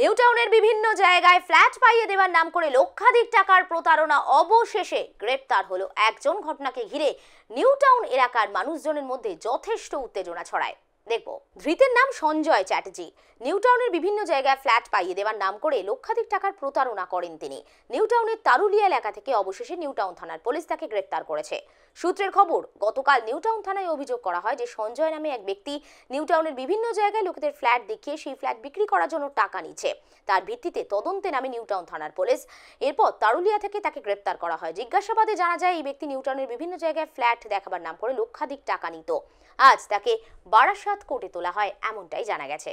new টাউনের বিভিন্ন জায়গায় ফ্ল্যাট পাইয়ে দেওয়ার নাম করে লক্ষাধিক টাকার প্রতারণা অবশেষে গ্রেপ্তার হলো একজন ঘটনাকে ঘিরে নিউ টাউন এলাকার মানুষজনের মধ্যে যথেষ্ট উত্তেজনা ছড়ায় দেখব ধৃতের নাম সঞ্জয় চ্যাটার্জি নিউটাউনের বিভিন্ন জায়গায় ফ্ল্যাট পাইয়ে দেওয়ার নাম করে লক্ষাধিক টাকার প্রতারণা করেন তিনি নিউটাউনের তারুলিয়া এলাকা থেকে অবশেষে নিউটাউন থানার পুলিশ তাকে গ্রেপ্তার করেছে সূত্রের খবর গতকাল নিউটাউন থানায় অভিযোগ করা হয় যে সঞ্জয় নামে এক ব্যক্তি নিউটাউনের বিভিন্ন জায়গায় লোকেদের ফ্ল্যাট দেখিয়ে সেই ফ্ল্যাট বিক্রি করার জন্য টাকা নিচ্ছে তার ভিত্তিতে তদন্তে নামে নিউটাউন থানার পুলিশ এরপর তারুলিয়া থেকে তাকে গ্রেপ্তার করা হয় জিজ্ঞাসাবাদে জানা যায় এই ব্যক্তি নিউটাউনের বিভিন্ন জায়গায় ফ্ল্যাট দেখাবার নাম করে লক্ষাধিক টাকা নিত আজ তাকে বারাসাত করে তোলা হয় এমনটাই জানা গেছে